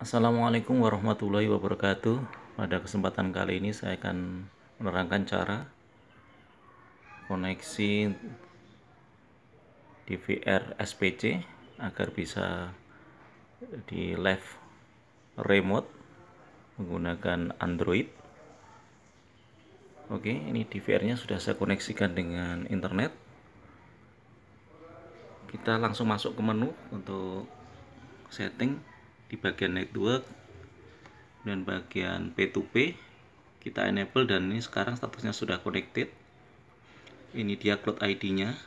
Assalamualaikum warahmatullahi wabarakatuh. Pada kesempatan kali ini saya akan menerangkan cara koneksi DVR SPC agar bisa di live remote menggunakan Android. Oke, ini DVR-nya sudah saya koneksikan dengan internet. Kita langsung masuk ke menu untuk setting di bagian network dan bagian P2P kita enable dan ini sekarang statusnya sudah connected ini dia cloud ID nya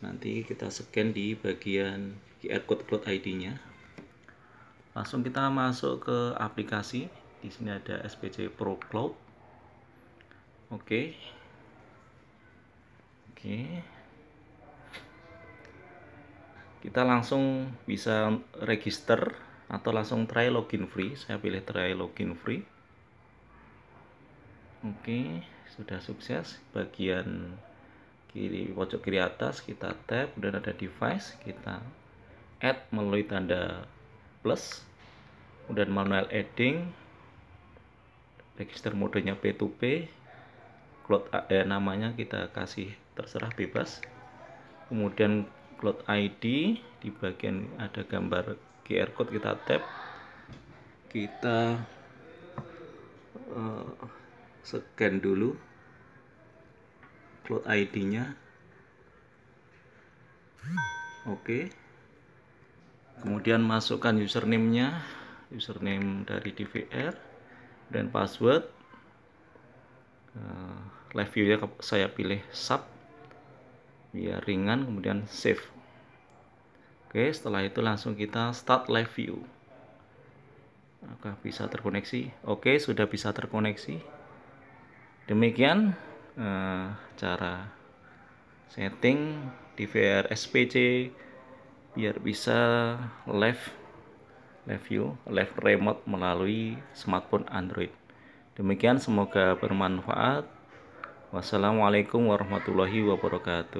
nanti kita scan di bagian QR code cloud ID nya langsung kita masuk ke aplikasi di sini ada SPC Pro Cloud oke okay. oke okay kita langsung bisa register atau langsung try login free saya pilih try login free oke sudah sukses bagian kiri pojok kiri atas kita tap dan ada device kita add melalui tanda plus kemudian manual adding register modenya P2P cloud eh, namanya kita kasih terserah bebas kemudian cloud ID di bagian ada gambar QR code kita tap kita uh, scan dulu cloud ID-nya oke okay. kemudian masukkan username-nya username dari DVR dan password uh, eh, live view-nya saya pilih sub ya ringan kemudian save oke setelah itu langsung kita start live view apakah bisa terkoneksi oke sudah bisa terkoneksi demikian eh, cara setting di SPC biar bisa live live view live remote melalui smartphone Android demikian semoga bermanfaat Wassalamualaikum warahmatullahi wabarakatuh.